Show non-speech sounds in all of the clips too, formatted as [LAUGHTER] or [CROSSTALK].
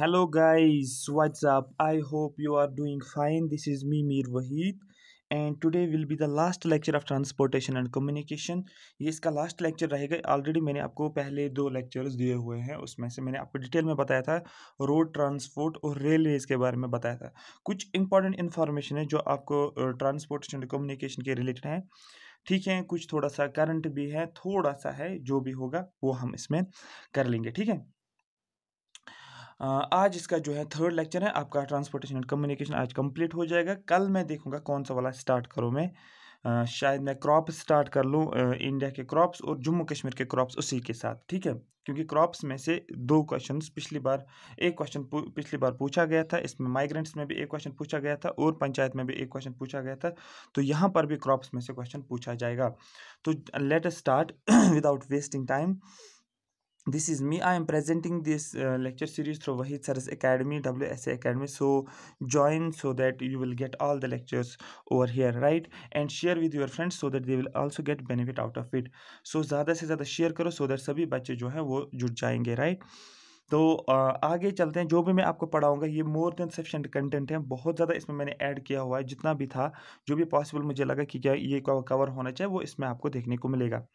Hello guys what's up i hope you are doing fine this is me mir wahid and today will be the last lecture of transportation and communication ये इसका last lecture रहेगा already मैंने आपको पहले दो lectures दिए हुए हैं उसमें से मैंने आपको डिटेल में बताया था रोड ट्रांसपोर्ट और रेलवेज के बारे में बताया था कुछ इंपॉर्टेंट इन्फॉर्मेशन है जो आपको ट्रांसपोर्टेशन एंड कम्युनिकेशन के रिलेटेड हैं ठीक है कुछ थोड़ा सा करंट भी है थोड़ा सा है जो भी होगा वो हम इसमें कर लेंगे ठीक है आज इसका जो है थर्ड लेक्चर है आपका ट्रांसपोर्टेशन एंड कम्युनिकेशन आज कंप्लीट हो जाएगा कल मैं देखूंगा कौन सा वाला स्टार्ट करूँ मैं आ, शायद मैं क्रॉप स्टार्ट कर लूँ इंडिया के क्रॉप्स और जम्मू कश्मीर के क्रॉप्स उसी के साथ ठीक है क्योंकि क्रॉप्स में से दो क्वेश्चन पिछली बार एक क्वेश्चन पिछली बार पूछा गया था इसमें माइग्रेंट्स में भी एक क्वेश्चन पूछा गया था और पंचायत में भी एक क्वेश्चन पूछा गया था तो यहाँ पर भी क्रॉप्स में से क्वेश्चन पूछा जाएगा तो let start without wasting time this is me i am presenting this uh, lecture series through wahid sir's academy wsa academy so join so that you will get all the lectures over here right and share with your friends so that they will also get benefit out of it so ज़्यादा से ज़्यादा share करो so that सभी बच्चे जो हैं वो जुड़ जाएंगे right तो आगे चलते हैं जो भी मैं आपको पढ़ाऊंगा ये मोर देन सफिशेंट कंटेंट है बहुत ज़्यादा इसमें मैंने ऐड किया हुआ है जितना भी था जो भी पॉसिबल मुझे लगा कि क्या ये कवर होना चाहिए वो इसमें आपको देखने को मिलेगा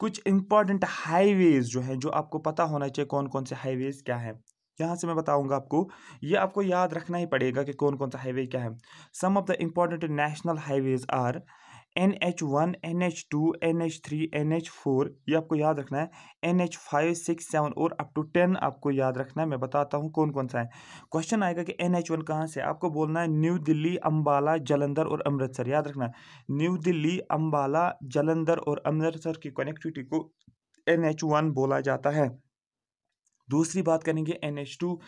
कुछ इंपॉर्टेंट हाईवेज़ जो हैं जो आपको पता होना चाहिए कौन कौन से हाईवेज़ क्या हैं यहाँ से मैं बताऊंगा आपको ये आपको याद रखना ही पड़ेगा कि कौन कौन सा हाईवे क्या है some of the important national highways are N H one N H two N H three N H four ये आपको याद रखना है N H five six seven और अप टू टेन आपको याद रखना है मैं बताता हूँ कौन कौन सा है क्वेश्चन आएगा कि एन एच वन कहाँ से आपको बोलना है न्यू दिल्ली अम्बाला जलंधर और अमृतसर याद रखना न्यू दिल्ली अम्बाला जलंधर और अमृतसर की कनेक्टिविटी को एन एच वन बोला जाता है दूसरी बात करेंगे एन एच टू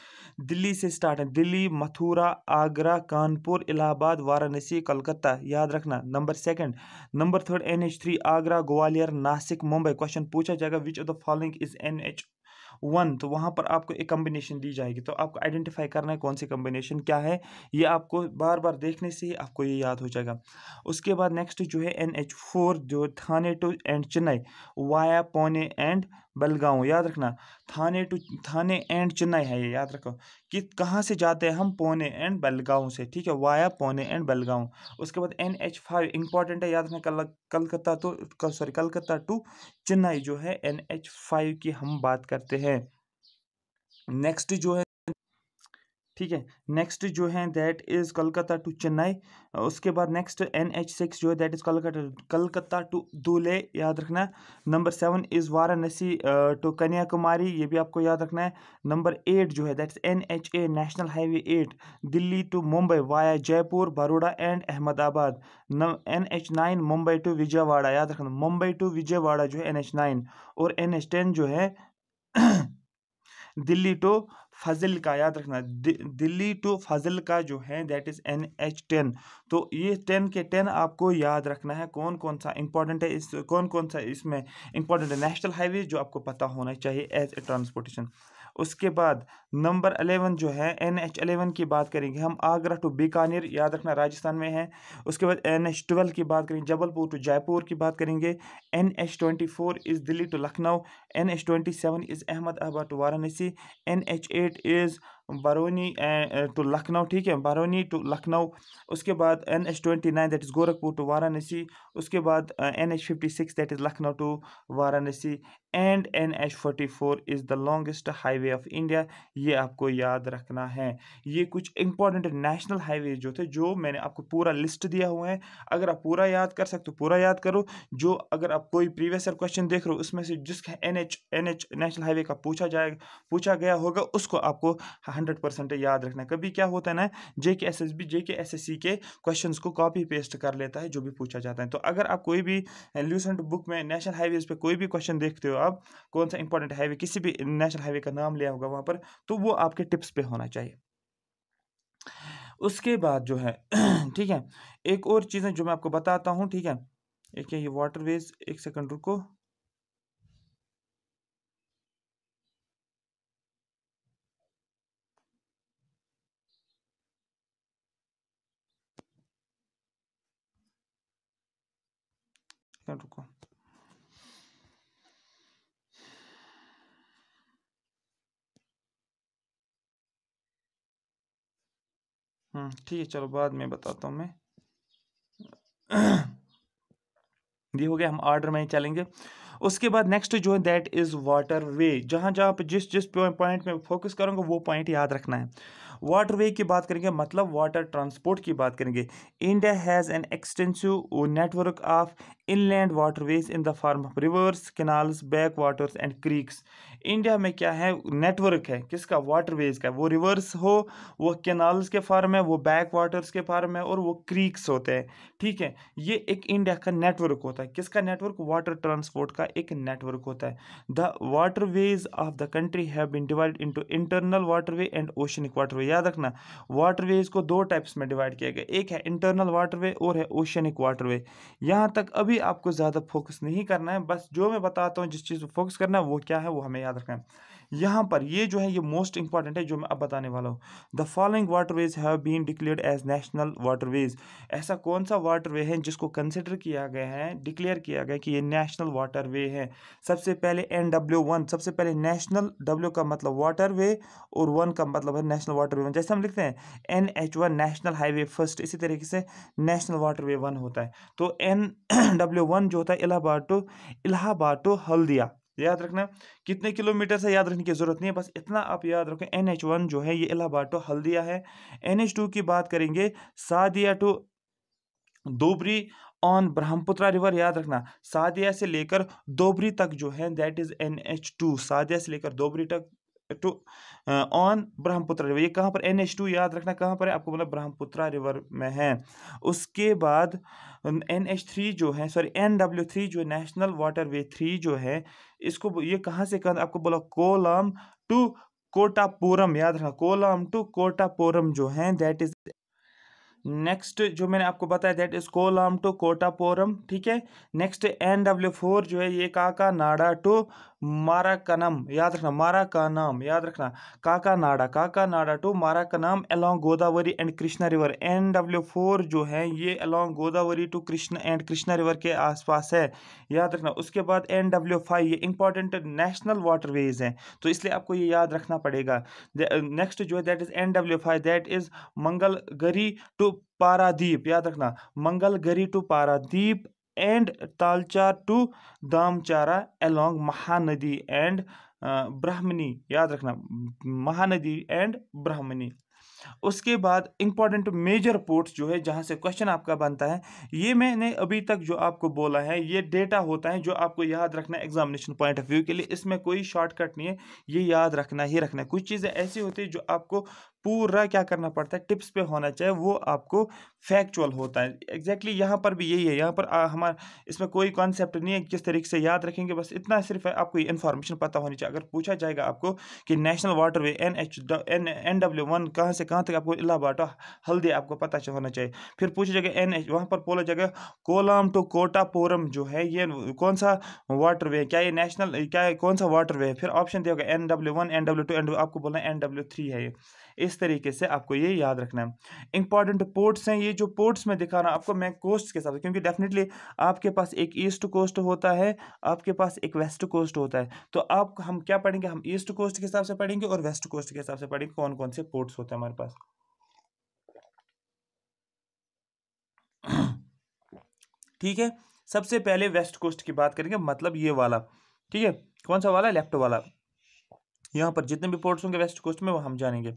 दिल्ली से स्टार्ट है दिल्ली मथुरा आगरा कानपुर इलाहाबाद वाराणसी कलकत्ता याद रखना number second number third N H three Agra Gwalior Nashik Mumbai question पूछा जाएगा which of the following is N H one तो वहाँ पर आपको एक कम्बिनेशन दी जाएगी तो आपको आइडेंटिफाई करना है कौन सी कम्बिनेशन क्या है ये आपको बार बार देखने से ही आपको ये याद हो जाएगा उसके बाद नेक्स्ट जो है एन एच फोर जो Thane to and Chennai via Pune and Belgaum याद रखना थाने टू थाने एंड चेन्नई है ये याद रखो कि कहाँ से जाते हैं हम पौने एंड बलगाव से ठीक है वाया पौने एंड बलगांव उसके बाद एन एच फाइव इंपॉर्टेंट है याद रखना कल कलकत्ता तो सॉरी कलकत्ता टू चेन्नई जो है एन एच फाइव की हम बात करते हैं नेक्स्ट जो है ठीक है नेक्स्ट जो है that is Calcutta to Chennai उसके बाद नेक्स्ट एन एच सिक्स जो है that is Calcutta Calcutta to Dhule याद रखना number seven is Varanasi to Kanyakumari ये भी आपको याद रखना है नंबर एट जो है that is N H a national highway eight Delhi to Mumbai via Jaipur Baroda and Ahmedabad N H nine Mumbai to Vijayawada याद रखना मुंबई टू विजयवाड़ा जो है एन एच नाइन और एन एच टेन जो है [COUGHS] दिल्ली टू फजल का याद रखना दि, दिल्ली टू फजल का जो है that is N H ten तो ये टेन के टेन आपको याद रखना है कौन कौन सा इंपॉर्टेंट है इस कौन कौन सा इसमें इंपॉर्टेंट है नेशनल हाईवे जो आपको पता होना चाहिए एज ए ट्रांसपोर्टेशन उसके बाद नंबर अलेवन जो है एन एच अलेवन की बात करेंगे हम आगरा टू बीकानेर याद रखना राजस्थान में है उसके बाद एन एच ट्वेल्व की बात करेंगे जबलपुर टू जयपुर की बात करेंगे N H twenty four is Delhi to Lucknow N H twenty seven is Ahmedabad to Varanasi N H eight is Barauni to Lucknow ठीक है बरौनी टू लखनऊ उसके बाद N H twenty nine that is Gorakhpur to Varanasi उसके बाद N H fifty six that is Lucknow to Varanasi and N H forty four is the longest highway of India ये आपको याद रखना है ये कुछ इंपॉर्टेंट नेशनल हाईवे जो थे जो मैंने आपको पूरा लिस्ट दिया हुआ है अगर आप पूरा याद कर सकते हो पूरा याद करो जो अगर आप कोई प्रीवियस ईयर क्वेश्चन देख रहे हो उसमें से जिस N H N H national highway का पूछा जाएगा पूछा गया होगा उसको आपको हंड्रेड परसेंट याद रखना है कभी क्या होता है ना जे के एस एस बी जे के एस एस सी के क्वेश्चन को कॉपी पेस्ट कर लेता है जो भी पूछा जाता है तो अगर आप कोई भी ल्यूसेंट बुक में नेशनल हाईवेज पर कोई भी क्वेश्चन देखते हो आप कौन सा इंपॉर्टेंट हाईवे किसी भी नेशनल हाईवे का नाम लिया होगा वहाँ पर तो वो आपके टिप्स पे होना चाहिए उसके बाद जो है [CLEARS THROAT] ठीक है एक और चीज़ें जो मैं आपको बताता हूँ ठीक है एक है ये वाटरवेज एक सेकंड रुको सेकंड रुको hmm, ठीक है चलो बाद में बताता हूँ मैं [CLEARS THROAT] ये हो गया हम आर्डर में चलेंगे उसके बाद नेक्स्ट जो है दैट इज़ वाटर वे जहाँ जहाँ जिस जिस पॉइंट में फोकस करूँगा वो पॉइंट याद रखना है वाटर वे की बात करेंगे मतलब वाटर ट्रांसपोर्ट की बात करेंगे India has an extensive network of inland waterways in the form of rivers canals backwaters and creeks India में क्या है नेटवर्क है किसका वाटरवेज का वो रिवर्स हो वो कैनाल्स के फार्म है वो बैक वाटर्स के फार्म है और वो क्रीक्स होते हैं ठीक है ये एक इंडिया का नेटवर्क होता है किसका नेटवर्क वाटर ट्रांसपोर्ट का एक नेटवर्क होता है the waterways of the country have been divide into internal waterway and oceanic waterway याद रखना वाटरवेज को दो टाइप्स में डिवाइड किया गया एक है इंटरनल वाटरवे और है ओशनिक वाटरवे यहाँ तक अभी आपको ज़्यादा फोकस नहीं करना है बस जो मैं बताता हूँ जिस चीज़ पर फोकस करना है वो क्या है वो हमें याद रखना है यहाँ पर ये जो है ये मोस्ट इंपॉर्टेंट है जो मैं अब बताने वाला हूँ the following waterways have been declared as national waterways ऐसा कौन सा वाटरवे है जिसको कंसिडर किया गया है डिक्लेयर किया गया कि ये नेशनल वाटर है सबसे पहले एन डब्ल्यू वन सबसे पहले नेशनल डब्ल्यू का मतलब वाटर और वन का मतलब है नेशनल वाटर वन जैसे हम लिखते हैं N H one national highway first इसी तरीके से नेशनल वे वन होता है तो एन डब्ल्यू वन जो होता है इलाहाबाद टू इलाहाबाद टू हल्दिया याद रखना कितने किलोमीटर से याद रखने की ज़रूरत नहीं है बस इतना आप याद रखें एन एच वन जो है ये इलाहाबाद टू हल्दिया है एन एच टू की बात करेंगे Sadiya to Dhubri on Brahmaputra river याद रखना सादिया से लेकर दोबरी तक जो है that is N H two Sadiya से लेकर दोबरी तक टू ऑन ब्रह्मपुत्र रिवर ये कहाँ पर एन एच टू याद रखना कहाँ पर है आपको मतलब ब्रह्मपुत्रा रिवर में है उसके बाद एन एच थ्री जो है सॉरी एन डब्ल्यू थ्री जो नेशनल वाटर वे थ्री जो है इसको ये कहाँ से कहा आपको बोला कोलम टू कोटापुरम याद रखना कोलम टू कोटापुरम जो है दैट इज नेक्स्ट जो मैंने आपको बताया that is Kollam to Kottapuram ठीक है नेक्स्ट एन डब्ल्यू फोर जो है ये काका नाडा टू माराकानम याद रखना माराकानाम याद रखना Kakinada Kakinada to Marakkanam along Godavari and Krishna river N W four जो है ये along Godavari to Krishna and Krishna river के आसपास है याद रखना उसके बाद एन डब्ल्यू फाइव ये इंपॉर्टेंट नेशनल वाटरवेज हैं तो इसलिए आपको ये याद रखना पड़ेगा नेक्स्ट uh, जो है that is N W five that is Mangalgadi to Paradip याद रखना Mangalgadi to Paradip and Talcher to Dhamra along Mahanadi and Brahmani याद रखना महानदी एंड ब्राह्मणी उसके बाद इंपॉर्टेंट मेजर पोर्ट्स जो है जहाँ से क्वेश्चन आपका बनता है ये मैंने अभी तक जो आपको बोला है ये डेटा होता है जो आपको याद रखना है एग्जामिनेशन पॉइंट ऑफ व्यू के लिए इसमें कोई शॉर्टकट नहीं है ये याद रखना ही रखना है कुछ चीज़ें ऐसी होती है जो आपको पूरा क्या करना पड़ता है टिप्स पे होना चाहिए वो आपको फैक्चुअल होता है एग्जैक्टली exactly यहाँ पर भी यही है यहाँ पर हमारा इसमें कोई कॉन्सेप्ट नहीं है किस तरीके से याद रखेंगे बस इतना सिर्फ है आपको ये इन्फॉर्मेशन पता होनी चाहिए अगर पूछा जाएगा आपको कि national waterway N H N N W one कहाँ से कहाँ तक आपको इलाहाबाद हल्दी आपको पता होना चाहिए फिर पूछा जाएगा एन एच वहाँ पर बोला जाएगा कोलाम टू कोटापोरम जो है ये कौन सा वाटर वे क्या ये नेशनल क्या कौन सा वाटर वे है फिर ऑप्शन दिया होगा N W one N W two N आपको बोलना एन डब्ल्यू थ्री है ये इस तरीके से आपको ये याद रखना है इंपॉर्टेंट पोर्ट्स हैं ये जो पोर्ट्स में दिखा रहा हूँ आपको मैं कोस्ट के साथ क्योंकि डेफिनेटली आपके पास एक ईस्ट कोस्ट होता है आपके पास एक वेस्ट कोस्ट होता है तो आप हम क्या पढ़ेंगे हम ईस्ट कोस्ट के हिसाब से पढ़ेंगे और वेस्ट कोस्ट के हिसाब से पढ़ेंगे कौन कौन से पोर्ट्स होते हैं हमारे पास ठीक है सबसे पहले वेस्ट कोस्ट की बात करेंगे मतलब ये वाला ठीक है कौन सा वाला लेफ्ट वाला यहाँ पर जितने भी पोर्ट्स होंगे वेस्ट कोस्ट में वो हम जानेंगे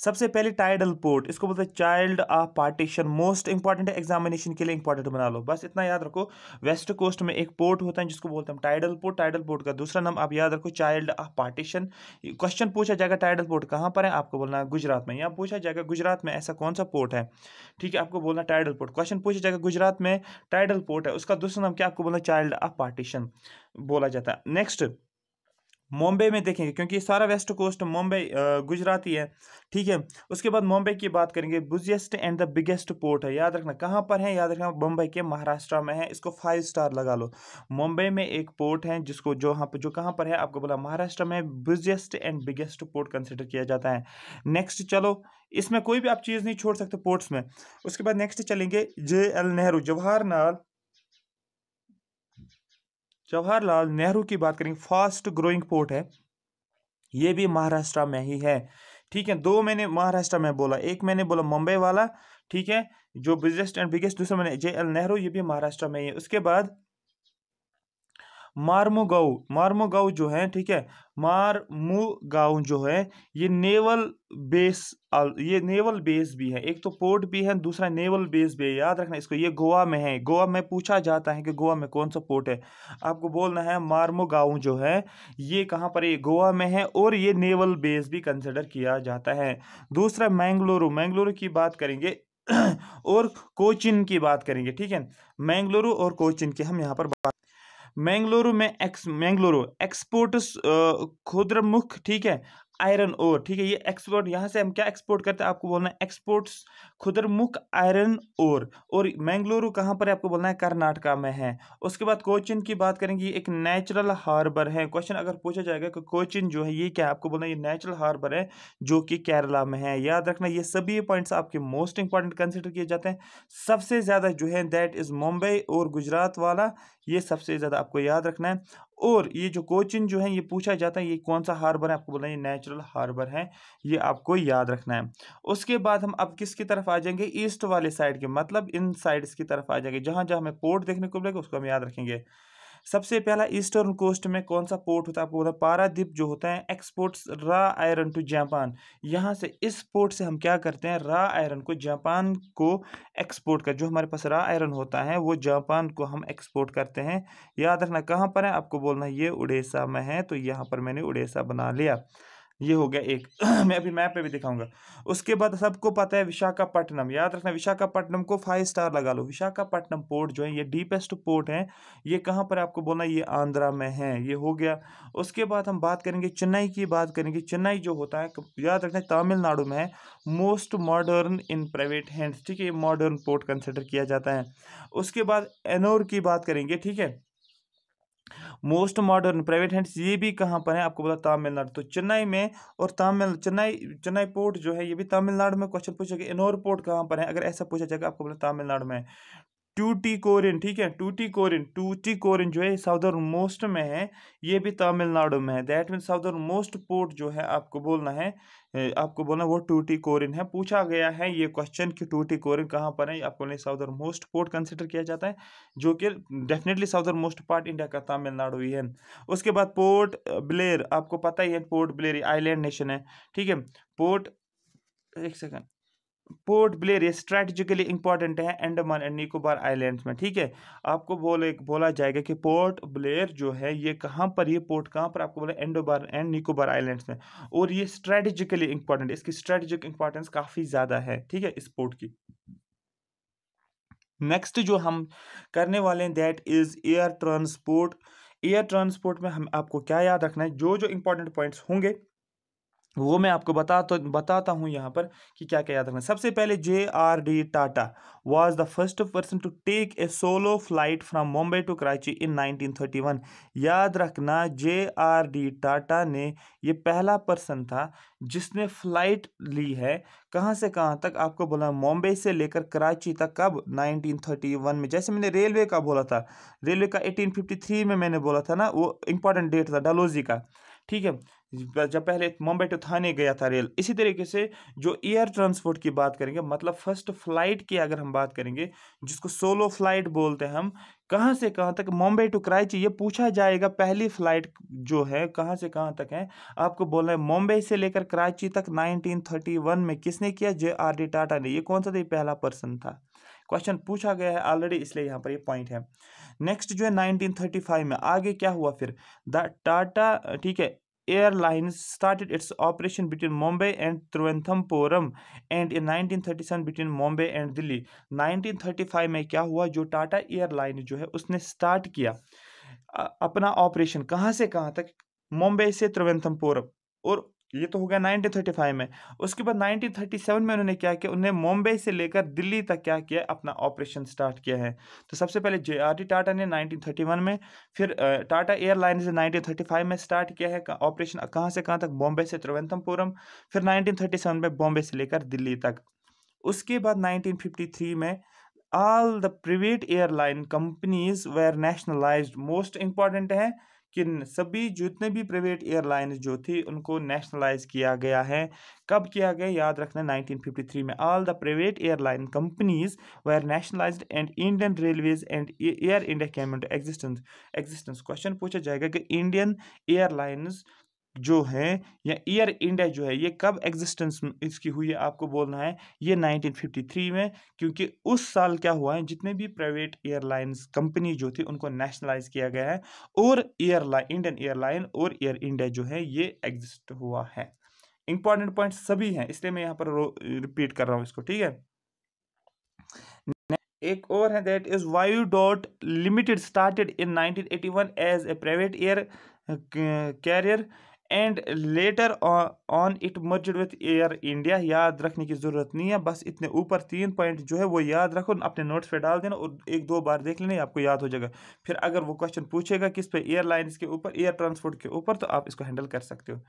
सबसे पहले टाइडल पोर्ट इसको बोलते हैं child of partition most important है एग्जामिनेशन के लिए इंपॉर्टेंट बना लो बस इतना याद रखो वेस्ट कोस्ट में एक पोर्ट होता है जिसको बोलते हैं टाइडल पोर्ट टाइडल पोर्ट का दूसरा नाम आप याद रखो चाइल्ड ऑफ पार्टीशन क्वेश्चन पूछा जाएगा टाइडल पोर्ट कहाँ पर है आपको बोलना है गुजरात में यहाँ पूछा जाएगा गुजरात में ऐसा कौन सा पोर्ट है ठीक है आपको बोलना टाइडल पोर्ट क्वेश्चन पूछा जाएगा गुजरात में टाइडल पोर्ट है उसका दूसरा नाम क्या आपको बोलना चाइल्ड ऑफ पार्टीशन बोला जाता है नेक्स्ट मुंबई में देखेंगे क्योंकि सारा वेस्ट कोस्ट मुंबई गुजराती है ठीक है उसके बाद मुंबई की बात करेंगे busiest and the biggest port है याद रखना कहाँ पर है याद रखना मुंबई के महाराष्ट्र में है इसको फाइव स्टार लगा लो मुंबई में एक पोर्ट है जिसको जो हाँ जो कहाँ पर है आपको बोला महाराष्ट्र में busiest and biggest port consider किया जाता है नेक्स्ट चलो इसमें कोई भी आप चीज़ नहीं छोड़ सकते पोर्ट्स में उसके बाद नेक्स्ट चलेंगे जे एल नेहरू जवाहरलाल जवाहरलाल नेहरू की बात करेंगे फास्ट ग्रोइंग पोर्ट है ये भी महाराष्ट्र में ही है ठीक है दो मैंने महाराष्ट्र में बोला एक मैंने बोला मुंबई वाला ठीक है जो बिगेस्ट एंड बिगेस्ट दूसरा मैंने जे एल नेहरू ये भी महाराष्ट्र में ही है उसके बाद मार्मोगाव मार्मोगाव जो है ठीक है मारमुगाव जो है ये नेवल बेस ये नेवल बेस भी है एक तो पोर्ट भी है दूसरा नेवल बेस भी है याद रखना इसको ये गोवा में है गोवा में पूछा जाता है कि गोवा में कौन सा पोर्ट है आपको बोलना है मार्मोगाव जो है ये कहाँ पर है गोवा में है और ये नेवल बेस भी कंसिडर किया जाता है दूसरा मैंगलोरु मैंगलोरु की बात करेंगे और कोचिन की बात करेंगे ठीक है मैंगलोरु और कोचिन की हम यहाँ पर बात मैंगलोरू में एक्स मैंगलोरू एक्सपोर्ट खुद्रमुख ठीक है आयरन ओर ठीक है ये एक्सपोर्ट यहाँ से हम क्या एक्सपोर्ट करते हैं आपको बोलना है एक्सपोर्ट्स खुदरमुख आयरन ओर और मैंगलुरु कहाँ पर है आपको बोलना है कर्नाटका में है उसके बाद कोचिन की बात करेंगे ये एक नेचुरल हार्बर है क्वेश्चन अगर पूछा जाएगा कि कोचिन जो है ये क्या है आपको बोलना है ये नेचुरल हार्बर है जो कि केरला में है याद रखना ये सभी पॉइंट्स आपके मोस्ट इंपॉर्टेंट कंसिडर किए जाते हैं सबसे ज़्यादा जो है दैट इज़ मुंबई और गुजरात वाला ये सबसे ज़्यादा आपको याद रखना है और ये जो कोचिन जो है ये पूछा जाता है ये कौन सा हार्बर है आपको बोलना ये नेचुरल हार्बर है ये आपको याद रखना है उसके बाद हम अब किसकी तरफ आ जाएंगे ईस्ट वाले साइड के मतलब इन साइड्स की तरफ आ जाएंगे जहां जहां हमें पोर्ट देखने को मिलेगा उसको हम याद रखेंगे सबसे पहला ईस्टर्न कोस्ट में कौन सा पोर्ट होता है आपको बता पारादीप जो होता है एक्सपोर्ट्स रा आयरन टू जापान यहाँ से इस पोर्ट से हम क्या करते हैं रा आयरन को जापान को एक्सपोर्ट कर जो हमारे पास रा आयरन होता है वो जापान को हम एक्सपोर्ट करते हैं याद रखना कहाँ पर है आपको बोलना ये उड़ीसा में है तो यहाँ पर मैंने उड़ीसा बना लिया ये हो गया एक [CLEARS THROAT] मैं अभी मैप पे भी दिखाऊंगा उसके बाद सबको पता है विशाखापट्टनम याद रखना विशाखापट्टनम को फाइव स्टार लगा लो विशाखापट्टनम पोर्ट जो है ये डीपेस्ट पोर्ट है ये कहाँ पर आपको बोलना ये आंध्रा में है ये हो गया उसके बाद हम बात करेंगे चेन्नई की बात करेंगे चेन्नई जो होता है याद रखना तमिलनाडु में है most modern in private hands ठीक है मॉडर्न पोर्ट कंसिडर किया जाता है उसके बाद एनोर की बात करेंगे ठीक है मोस्ट मॉडर्न प्राइवेट हैंड्स ये भी कहाँ पर है आपको बोला तमिलनाडु तो चेन्नई में और तमिल चेन्नई चेन्नई पोर्ट जो है ये भी तमिलनाडु में क्वेश्चन पूछा गया इनोर पोर्ट कहाँ पर है अगर ऐसा पूछा जाएगा आपको बोला तमिलनाडु में टू टी कोरिन ठीक है Tuticorin Tuticorin जो है साउदर्न मोस्ट में है ये भी तमिलनाडु में है that mean southernmost port जो है आपको बोलना है आपको बोलना वो टू टी कोरिन है पूछा गया है ये क्वेश्चन कि टू टी कोरिन कहाँ पर है आपको नहीं साउदर्न मोस्ट पोर्ट कंसिडर किया जाता है जो कि definitely southernmost part India का तमिलनाडु ही है उसके बाद पोर्ट ब्लेयर आपको पता ही है पोर्ट ब्लेयर आइलैंड नेशन है ठीक है पोर्ट एक second Port Blair strategically important है अंडमान एंड निकोबार आइलैंड्स में ठीक है आपको बोले बोला जाएगा कि पोर्ट ब्लेयर जो है ये कहाँ पर ये पोर्ट कहाँ पर आपको बोला एंडोबार एंड निकोबार आइलैंड्स में और ये स्ट्रेटजिकली इंपॉर्टेंट इसकी स्ट्रेटजिक इंपॉर्टेंस काफ़ी ज़्यादा है ठीक है इस पोर्ट की नेक्स्ट जो हम करने वाले हैं that is air transport air transport में हम आपको क्या याद रखना है जो जो इंपॉर्टेंट पॉइंट्स होंगे वो मैं आपको बता तो बताता हूँ यहाँ पर कि क्या क्या याद रखना सबसे पहले J R D Tata was the first person to take a solo flight from Mumbai to Karachi in 1931 याद रखना जे आर डी टाटा ने ये पहला पर्सन था जिसने फ्लाइट ली है कहाँ से कहाँ तक आपको बोला मुंबई से लेकर कराची तक कब 1931 में जैसे मैंने रेलवे का बोला था रेलवे का एटीन में मैंने बोला था ना वो इम्पॉर्टेंट डेट था डलोजी का ठीक है जब पहले मुंबई टू थाने गया था रेल इसी तरीके से जो एयर ट्रांसपोर्ट की बात करेंगे मतलब फर्स्ट फ्लाइट की अगर हम बात करेंगे जिसको सोलो फ्लाइट बोलते हैं हम कहाँ से कहाँ तक मुंबई टू कराची ये पूछा जाएगा पहली फ़्लाइट जो है कहाँ से कहाँ तक है आपको बोलना है मुंबई से लेकर कराची तक नाइनटीन में किसने किया जे आर डी टाटा ने ये कौन सा था पहला पर्सन था क्वेश्चन पूछा गया है ऑलरेडी इसलिए यहाँ पर ये पॉइंट है नेक्स्ट जो है 1935 में आगे क्या हुआ फिर द टाटा ठीक है airline started its operation between Mumbai and Thiruvananthapuram and in 1937 between Mumbai and Delhi 1935 में क्या हुआ जो टाटा एयरलाइन जो है उसने स्टार्ट किया अपना ऑपरेशन कहाँ से कहाँ तक मुंबई से त्रिवेंथमपुरम और ये तो हो गया 1935 में उसके बाद 1937 में उन्होंने क्या किया उन्हें मुंबई से लेकर दिल्ली तक क्या किया अपना ऑपरेशन स्टार्ट किया है तो सबसे पहले जे आर टी टाटा ने 1931 में फिर टाटा एयरलाइंस ने 1935 में स्टार्ट किया है ऑपरेशन कहाँ से कहाँ तक बॉम्बे से त्रिवेंद्रमपुरम फिर सेवन में बॉम्बे से लेकर दिल्ली तक उसके बाद थ्री में all the private airline companies were nationalise most important है कि सभी जितने भी प्राइवेट एयरलाइंस जो थी उनको नेशनलाइज किया गया है कब किया गया याद रखना 1953 में all the private airline companies were nationalise and Indian Railways and Air India came in existence existence question पूछा जाएगा कि इंडियन एयरलाइंस जो है या ईयर इंडिया जो है ये कब एग्जिस्टेंस इसकी हुई है आपको बोलना है ये 1953 में क्योंकि उस साल क्या हुआ है जितने भी प्राइवेट एयरलाइंस कंपनी जो थी उनको नेशनलाइज किया गया है और एयरलाइन इंडियन एयरलाइन और एयर इंडिया जो है ये एग्जिस्ट हुआ है इंपॉर्टेंट पॉइंट सभी हैं इसलिए मैं यहाँ पर रिपीट कर रहा हूँ इसको ठीक है एक और है दैट इज Vayudoot limited started in 1981 as a private air carrier and later on it merged with Air India याद रखने की ज़रूरत नहीं है बस इतने ऊपर तीन पॉइंट जो है वो याद रखो अपने नोट्स पे डाल देना और एक दो बार देख लेना आपको याद हो जाएगा फिर अगर वो क्वेश्चन पूछेगा किस पे एयरलाइंस के ऊपर एयर ट्रांसपोर्ट के ऊपर तो आप इसको हैंडल कर सकते हो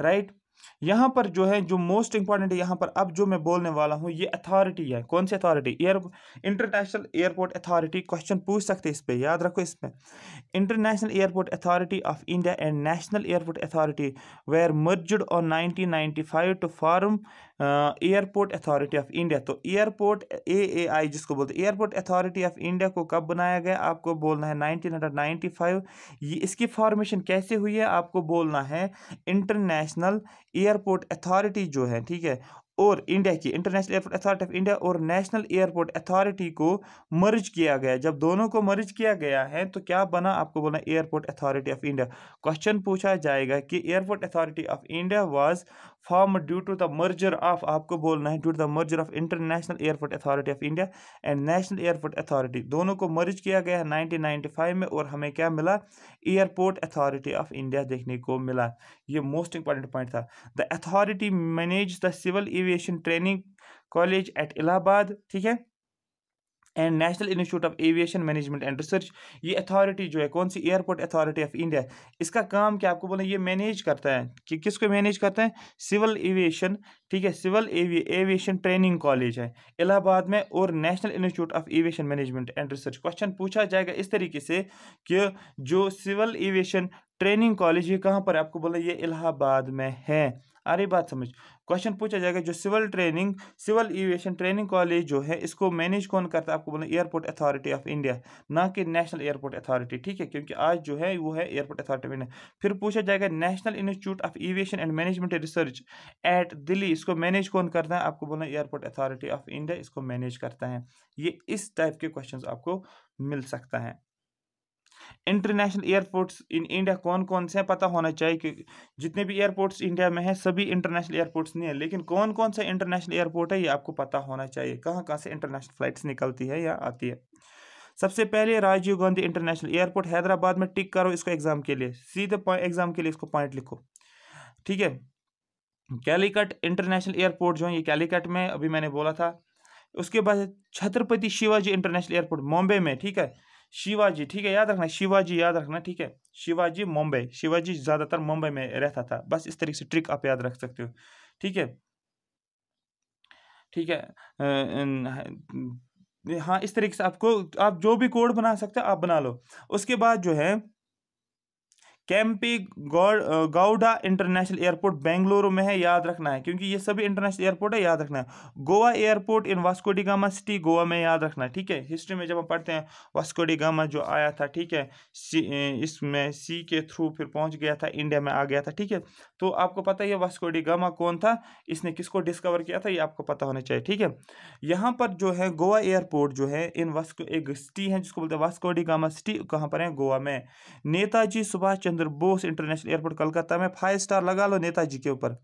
राइट right? यहाँ पर जो है जो मोस्ट इंपॉर्टेंट है यहाँ पर अब जो मैं बोलने वाला हूँ ये अथॉरिटी है कौन सी authority air international airport authority question पूछ सकते इस पर याद रखो इस पर international airport authority of India and national airport authority were merged और nineteen ninety five to form airport authority of India तो एयरपोर्ट ए ए आई जिसको बोलते हैं एयरपोर्ट अथॉरिटी ऑफ इंडिया को कब बनाया गया आपको बोलना है 1995 ये इसकी फॉर्मेशन कैसे हुई है आपको बोलना है इंटरनेशनल एयरपोर्ट अथॉरिटी जो है ठीक है और इंडिया की international airport authority of India और नेशनल एयरपोर्ट अथॉरिटी को मर्ज किया गया जब दोनों को मर्ज किया गया है तो क्या बना आपको बोला airport authority of India question पूछा जाएगा कि airport authority of India was form due to the merger of आपको बोलना है due to the merger of international airport authority of India and national airport authority दोनों को मर्ज किया गया है फाइव में और हमें क्या मिला एयरपोर्ट अथॉरिटी ऑफ इंडिया देखने को मिला ये मोस्ट इंपॉर्टेंट पॉइंट था the authority manage the civil aviation training college at Allahabad ठीक है and national institute of aviation management and research ये अथॉरिटी जो है कौन सी एयरपोर्ट अथॉरिटी ऑफ इंडिया इसका काम क्या आपको बोले ये मैनेज करता है कि किसको मैनेज करता है सिविल एविएशन ठीक है सिविल एविएशन ट्रेनिंग कॉलेज है इलाहाबाद में और national institute of aviation management and research question पूछा जाएगा इस तरीके से कि जो सिविल एविएशन ट्रेनिंग कॉलेज ये कहाँ पर है आपको बोला ये इलाहाबाद में है अरे बात समझ क्वेश्चन पूछा जाएगा जो civil training civil aviation training college जो है इसको मैनेज कौन करता है आपको बोलना एयरपोर्ट अथॉरिटी ऑफ इंडिया ना कि नेशनल एयरपोर्ट अथॉरिटी ठीक है क्योंकि आज जो है वो है एयरपोर्ट अथॉरिटी ऑफ इंडिया फिर पूछा जाएगा national institute of aviation and management research at Delhi इसको मैनेज कौन करता है आपको बोलना एयरपोर्ट अथॉरिटी ऑफ इंडिया इसको मैनेज करता है ये इस टाइप के क्वेश्चन आपको मिल सकता है इंटरनेशनल एयरपोर्ट्स इन इंडिया कौन कौन से हैं पता होना चाहिए कि जितने भी एयरपोर्ट्स इंडिया में हैं सभी इंटरनेशनल एयरपोर्ट्स नहीं है लेकिन कौन कौन सा इंटरनेशनल एयरपोर्ट है ये आपको पता होना चाहिए कहाँ कहाँ से इंटरनेशनल फ्लाइट्स निकलती है या आती है सबसे पहले राजीव गांधी इंटरनेशनल एयरपोर्ट हैदराबाद में टिक करो इसको एग्जाम के लिए सीधे एग्जाम के लिए इसको पॉइंट लिखो ठीक है कैलीकट इंटरनेशनल एयरपोर्ट जो है ये कैलीकट में अभी मैंने बोला था उसके बाद छत्रपति शिवाजी इंटरनेशनल एयरपोर्ट बॉम्बे में ठीक है शिवाजी ठीक है याद रखना शिवाजी याद रखना ठीक है शिवाजी मुंबई शिवाजी ज़्यादातर मुंबई में रहता था बस इस तरीके से ट्रिक आप याद रख सकते हो ठीक है ठीक है हाँ इस तरीके से आपको आप जो भी कोड बना सकते हो आप बना लो उसके बाद जो है Kempegowda international airport Bengaluru में है याद रखना है क्योंकि ये सभी इंटरनेशनल एयरपोर्ट है याद रखना है Goa airport in Vasco da Gama city Goa में याद रखना है ठीक है हिस्ट्री में जब हम पढ़ते हैं वास्कोडिगामा जो आया था ठीक है सी इसमें सी के थ्रू फिर पहुंच गया था इंडिया में आ गया था ठीक है तो आपको पता है वास्कोडिगामा कौन था इसने किसको डिस्कवर किया था ये आपको पता होना चाहिए ठीक है यहाँ पर जो है गोवा एयरपोर्ट जो है इन वास्को एक सिटी है जिसको बोलते हैं वास्कोडिगामा सिटी कहाँ पर है गोवा में नेताजी सुभाष चंद्र सुरेंद्र बोस इंटरनेशनल एयरपोर्ट कलकत्ता में फाइव स्टार लगा लो नेताजी के ऊपर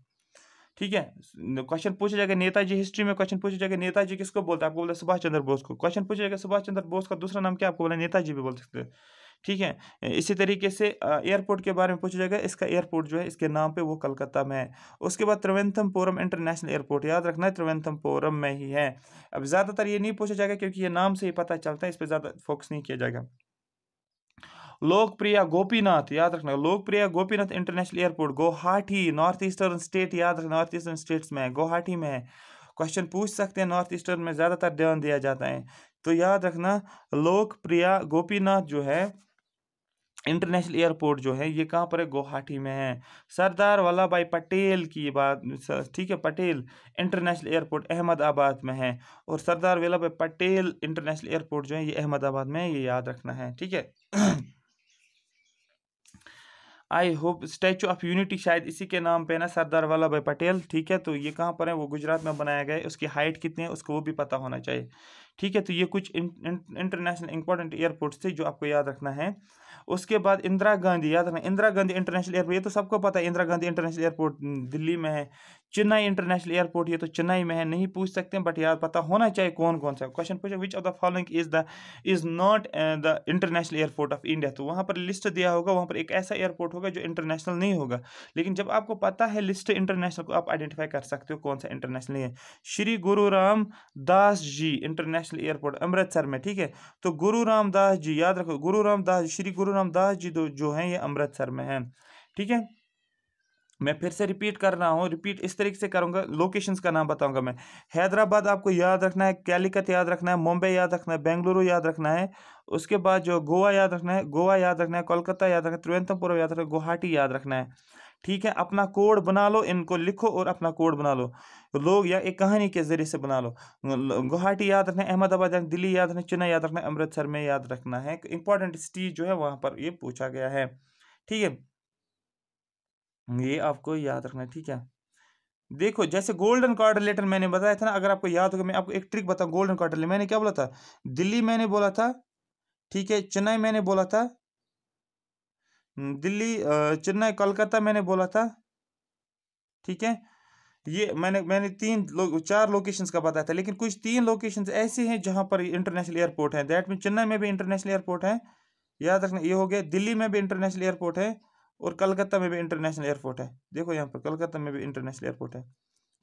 ठीक है क्वेश्चन पूछा जाएगा नेताजी हिस्ट्री में क्वेश्चन पूछा जाएगा नेताजी किसको बोलते हैं आपको बोलते हैं सुभाष चंद्र बोस को क्वेश्चन पूछा जाएगा सुभाष चंद्र बोस का दूसरा नाम क्या आपको बोला नेताजी भी बोल सकते हैं ठीक है इसी तरीके से एयरपोर्ट के बारे में पूछा जाएगा इसका एयरपोर्ट जो है इसके नाम पे वो कलकत्ता में है उसके बाद त्रिवेंथमपुरम इंटरनेशनल एयरपोर्ट याद रखना है त्रिवेंथमपुरम में ही है अब ज़्यादातर ये नहीं पूछा जाएगा क्योंकि ये नाम से ही पता चलता है इस पर ज़्यादा फोकस नहीं किया जाएगा लोकप्रिय गोपीनाथ याद रखना Lokpriya Gopinath international airport Guwahati north eastern state याद रखना नॉर्थ ईस्टर्न स्टेट्स में है गुवाहाटी में है क्वेश्चन पूछ सकते हैं नॉर्थ ईस्टर्न में ज़्यादातर ध्यान दिया जाता है तो याद रखना लोकप्रिय गोपीनाथ जो है इंटरनेशनल एयरपोर्ट जो है ये कहाँ पर है गुवाहाटी में है सरदार वल्लभ भाई पटेल की बात ठीक है पटेल इंटरनेशनल एयरपोर्ट अहमदाबाद में है और सरदार वल्लभ भाई पटेल इंटरनेशनल एयरपोर्ट जो है ये अहमदाबाद में है ये याद रखना है ठीक है [CLEARS THROAT] I hope statue of unity शायद इसी के नाम पे ना सरदार वल्लभ भाई पटेल ठीक है तो ये कहाँ पर है वो गुजरात में बनाया गया है उसकी हाइट कितनी है उसको वो भी पता होना चाहिए ठीक है तो ये कुछ इंटरनेशनल इंपॉर्टेंट एयरपोर्ट्स थे जो आपको याद रखना है उसके बाद इंदिरा गांधी याद रखना इंदिरा गांधी इंटरनेशनल एयरपोर्ट ये तो सबको पता है इंदिरा गांधी इंटरनेशनल एयरपोर्ट दिल्ली में है चेन्नई इंटरनेशनल एयरपोर्ट ये तो चेन्नई में है नहीं पूछ सकते बट याद पता होना चाहिए कौन कौन सा क्वेश्चन पूछा which of the following is the is not the international airport of India तो वहाँ पर लिस्ट दिया होगा वहाँ पर एक ऐसा एयरपोर्ट होगा जो इंटरनेशनल नहीं होगा लेकिन जब आपको पता है लिस्ट इंटरनेशनल को आप आइडेंटिफाई कर सकते हो कौन सा इंटरनेशनल है Shri Guru Ram Das ji international international airport Amritsar में ठीक है तो गुरु रामदास जी याद रखो गुरु रामदास जी श्री गुरु रामदास जी तो जो हैं ये अमृतसर में हैं ठीक है मैं फिर से रिपीट कर रहा हूँ रिपीट इस तरीके से करूँगा लोकेशंस का नाम बताऊँगा मैं हैदराबाद आपको याद रखना है कैलिकत याद रखना है मुंबई याद रखना है बेंगलुरु याद रखना है उसके बाद जो गोवा याद रखना है गोवा याद रखना है कोलकाता याद रखना है त्रिवेंतमपुरम याद रखना है गुवाहाटी याद रखना है ठीक है अपना कोड बना लो इनको लिखो और अपना कोड बना लो लोग या एक कहानी के ज़रिए से बना लो गुवाहाटी याद रखना अहमदाबाद याद दिल्ली याद रखना चेन्नई याद रखना अमृतसर में याद रखना है इंपॉर्टेंट सिटी जो है वहां पर ये पूछा गया है ठीक है ये आपको याद रखना ठीक है देखो जैसे गोल्डन कार्ड रिलेटेड मैंने बताया था ना अगर आपको याद होगा मैं आपको एक ट्रिक बताऊँ गोल्डन क्वार्टर मैंने क्या बोला था दिल्ली मैंने बोला था ठीक है चेन्नई मैंने बोला था हम्म, दिल्ली चेन्नई कोलकाता मैंने बोला था ठीक है ये मैंने मैंने तीन लो, चार लोकेशंस का बताया था लेकिन कुछ तीन लोकेशंस ऐसे हैं जहाँ पर इंटरनेशनल एयरपोर्ट है दैट मीन चेन्नई में भी इंटरनेशनल एयरपोर्ट है याद रखना ये हो गया दिल्ली में भी इंटरनेशनल एयरपोर्ट है और कलकत्ता में भी इंटरनेशनल एयरपोर्ट है देखो यहाँ पर कलकत्ता में भी इंटरनेशनल एयरपोर्ट है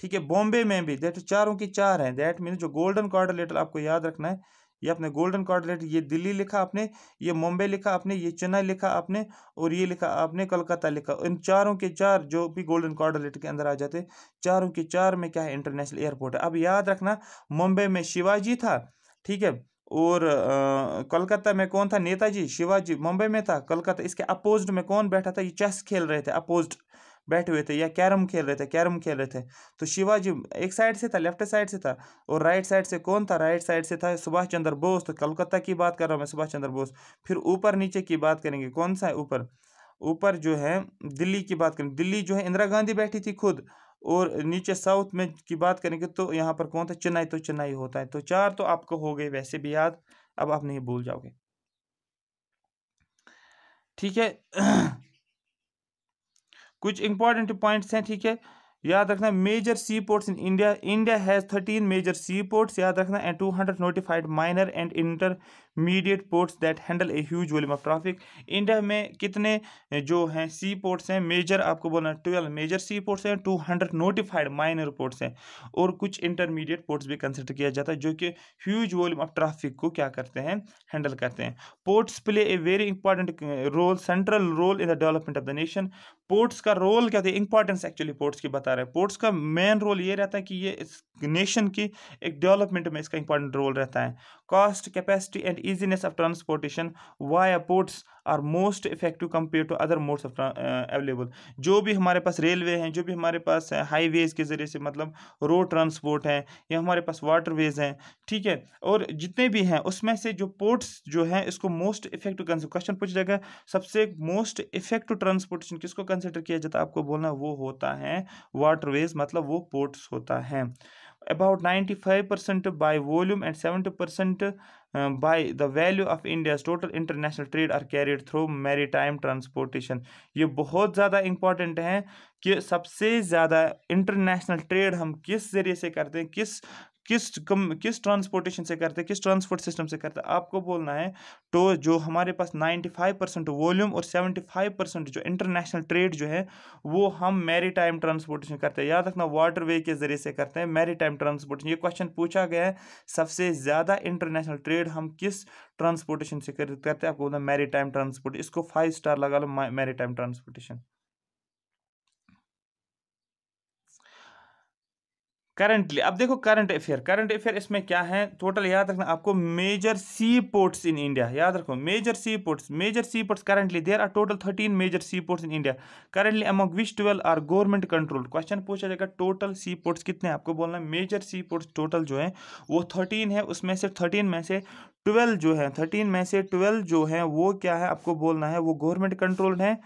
ठीक है बॉम्बे में भी दैट चारों की चार हैं दैट मीन जो गोल्डन कॉर्डर लेटर आपको याद रखना है ये अपने गोल्डन कॉर्डिनेट ये दिल्ली लिखा आपने ये मुंबई लिखा आपने ये चेन्नई लिखा आपने और ये लिखा आपने कलकत्ता लिखा इन चारों के चार जो भी गोल्डन कॉर्डिनेट के अंदर आ जाते चारों के चार में क्या है इंटरनेशनल एयरपोर्ट है अब याद रखना मुंबई में शिवाजी था ठीक है और कोलकाता में कौन था नेताजी शिवाजी मुंबई में था कोलकाता इसके अपोजिट में कौन बैठा था ये चेस खेल रहे थे अपोजिट बैठे हुए थे या कैरम खेल रहे थे कैरम खेल रहे थे तो शिवाजी एक साइड से था लेफ्ट साइड से था और राइट साइड से कौन था राइट साइड से था सुभाष चंद्र बोस तो कलकत्ता की बात कर रहा हूँ मैं सुभाष चंद्र बोस फिर ऊपर नीचे की बात करेंगे कौन सा है ऊपर ऊपर जो है दिल्ली की बात करें दिल्ली जो है इंदिरा गांधी बैठी थी खुद और नीचे साउथ में की बात करेंगे तो यहाँ पर कौन था चेन्नई तो चेन्नई होता है तो चार तो आपको हो गए वैसे भी याद अब आप नहीं भूल जाओगे ठीक है कुछ इंपॉर्टेंट पॉइंट्स हैं ठीक है याद रखना major sea ports in India India has thirteen major sea ports याद रखना and two hundred notified minor and intermediate ports that handle a huge volume of traffic India में कितने जो हैं सी पोर्ट्स हैं मेजर आपको बोलना ट्वेल्व मेजर सी पोर्ट्स हैं two hundred notified minor ports हैं और कुछ इंटरमीडिएट पोर्ट्स भी कंसिडर किया जाता है जो कि ह्यूज वॉल्यूम ऑफ ट्रैफिक को क्या करते हैं हैंडल करते हैं ports play a very important role central role in the development of the nation ports का रोल क्या था इंपॉर्टेंस एक्चुअली पोर्ट्स की बता रहे हैं पोर्ट्स का मेन रोल ये रहता है कि ये इस नेशन की एक डेवलपमेंट में इसका इंपॉर्टेंट रोल रहता है cost capacity and easiness of transportation why ports are most effective compare to other modes of available जो भी हमारे पास रेलवे हैं जो भी हमारे पास हाईवेज़ uh, के ज़रिए से मतलब रोड ट्रांसपोर्ट हैं या हमारे पास वाटरवेज़ हैं ठीक है और जितने भी हैं उसमें से जो पोर्ट्स जो हैं इसको मोस्ट इफेक्टिव क्वेश्चन पूछ जाएगा सबसे मोस्ट इफेक्टिव ट्रांसपोर्टेशन किसको कंसिडर किया जाता है आपको बोलना वो होता है वाटरवेज़ मतलब वो पोर्ट्स होता है about 95% by volume and 70% uh, by the value of India's total international trade are carried through maritime transportation ये बहुत ज़्यादा important हैं कि सबसे ज़्यादा international trade हम किस ज़रिए से करते हैं किस किस कम किस ट्रांसपोर्टेशन से करते हैं किस ट्रांसपोर्ट सिस्टम से करते हैं आपको बोलना है तो जो हमारे पास 95 परसेंट वॉल्यूम और 75 परसेंट जो इंटरनेशनल ट्रेड जो है वो हम मेरी टाइम ट्रांसपोर्टेशन करते हैं याद रखना वाटर वे के जरिए से करते हैं मेरी टाइम ट्रांसपोर्टेशन ये क्वेश्चन पूछा गया है सबसे ज़्यादा इंटरनेशनल ट्रेड हम किस ट्रांसपोर्टेशन से करते हैं आपको बोलना मेरी टाइम ट्रांसपोर्ट इसको फाइव स्टार लगा लो मेरी टाइम ट्रांसपोर्टेशन करंटली अब देखो करंट अफेयर करंट अफेयर इसमें क्या है टोटल याद रखना आपको major sea ports in India याद रखो major sea ports major sea ports currently there are total thirteen major sea ports in India currently among which twelve are government control question पूछा जाएगा टोटल सी ports कितने आपको बोलना है major sea ports total जो है वो थर्टीन है उसमें से थर्टीन में से ट्वेल्व जो है थर्टीन में से ट्वेल्व जो है वो क्या है आपको बोलना है वो गवर्नमेंट कंट्रोल्ड है